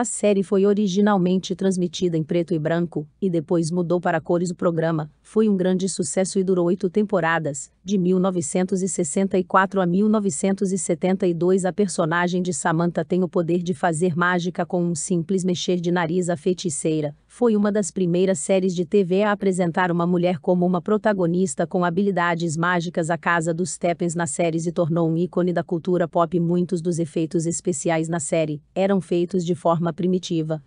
A série foi originalmente transmitida em preto e branco, e depois mudou para cores. O programa foi um grande sucesso e durou oito temporadas, de 1964 a 1972. A personagem de Samantha tem o poder de fazer mágica com um simples mexer de nariz. A feiticeira foi uma das primeiras séries de TV a apresentar uma mulher como uma protagonista com habilidades mágicas. A Casa dos Steppens na série se tornou um ícone da cultura pop. Muitos dos efeitos especiais na série eram feitos de forma primitiva,